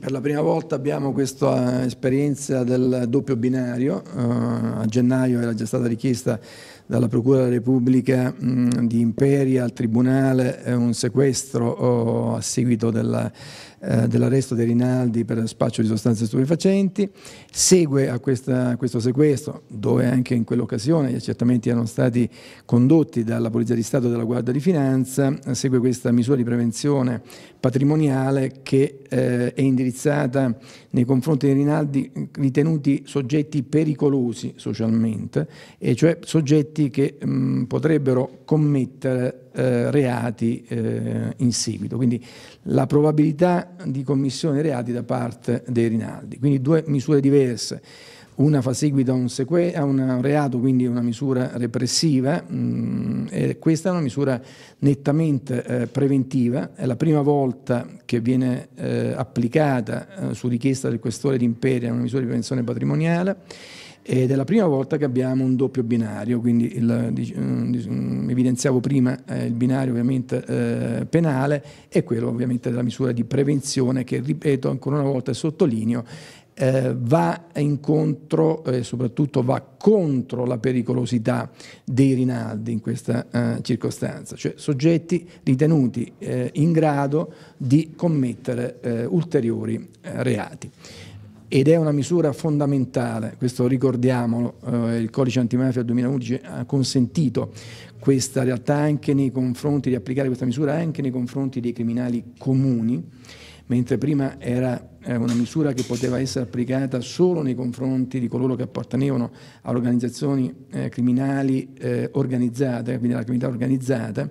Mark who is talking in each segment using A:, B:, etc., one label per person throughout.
A: Per la prima volta abbiamo questa esperienza del doppio binario, eh, a gennaio era già stata richiesta dalla Procura della Repubblica mm, di Imperia al Tribunale eh, un sequestro oh, a seguito eh, dell'arresto dei Rinaldi per spaccio di sostanze stupefacenti, segue a, questa, a questo sequestro, dove anche in quell'occasione gli accertamenti erano stati condotti dalla Polizia di Stato e dalla Guardia di Finanza, segue questa misura di prevenzione patrimoniale che è indicata indirizzata nei confronti dei Rinaldi ritenuti soggetti pericolosi socialmente, e cioè soggetti che mh, mm, potrebbero commettere eh, reati eh, in seguito, quindi la probabilità di commissione reati da parte dei Rinaldi, quindi due misure diverse una fa seguito a un, a un reato, quindi una misura repressiva, mh, mm, e questa è una misura nettamente eh, preventiva, è la prima volta che viene eh, applicata eh, su richiesta del questore d'imperia una misura di prevenzione patrimoniale ed è la prima volta che abbiamo un doppio binario, quindi il, mm, mm, evidenziavo prima eh, il binario ovviamente eh, penale e quello ovviamente della misura di prevenzione che ripeto ancora una volta e sottolineo eh, va incontro e eh, soprattutto va contro la pericolosità dei Rinaldi in questa eh, circostanza, cioè soggetti ritenuti eh, in grado di commettere eh, ulteriori eh, reati. Ed è una misura fondamentale, questo ricordiamolo, il codice antimafia 2011 ha consentito questa realtà anche nei confronti, di applicare questa misura anche nei confronti dei criminali comuni, mentre prima era eh, una misura che poteva essere applicata solo nei confronti di coloro che appartenevano a organizzazioni eh, criminali eh, organizzate, quindi alla criminalità organizzata,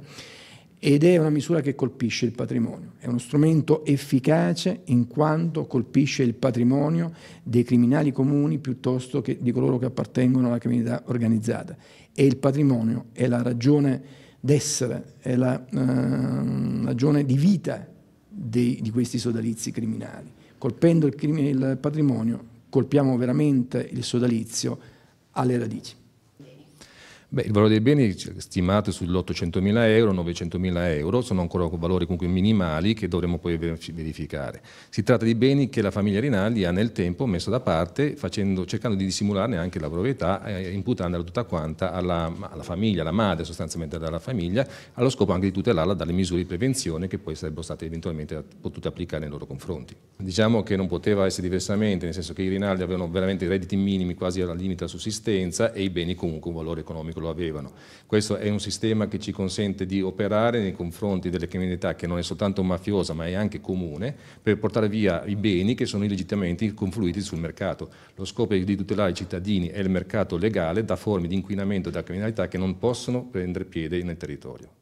A: ed è una misura che colpisce il patrimonio. È uno strumento efficace in quanto colpisce il patrimonio dei criminali comuni piuttosto che di coloro che appartengono alla criminalità organizzata. E il patrimonio è la ragione d'essere, è la eh, ragione di vita dei, di questi sodalizi criminali. Colpendo il, crime, il patrimonio colpiamo veramente il sodalizio alle radici.
B: Beh, il valore dei beni stimato sull'800.000 euro, 900.000 euro, sono ancora valori comunque minimali che dovremo poi verificare. Si tratta di beni che la famiglia Rinaldi ha nel tempo messo da parte, facendo, cercando di dissimularne anche la proprietà, eh, imputandola tutta quanta alla, alla, famiglia, alla madre sostanzialmente dalla famiglia, allo scopo anche di tutelarla dalle misure di prevenzione che poi sarebbero state eventualmente potute applicare nei loro confronti. Diciamo che non poteva essere diversamente, nel senso che i Rinaldi avevano veramente redditi minimi quasi al limite della sussistenza e i beni comunque un valore economico lo avevano. Questo è un sistema che ci consente di operare nei confronti delle criminalità che non è soltanto mafiosa ma è anche comune per portare via i beni che sono illegittimamente confluiti sul mercato. Lo scopo è di tutelare i cittadini e il mercato legale da forme di inquinamento e da criminalità che non possono prendere piede nel territorio.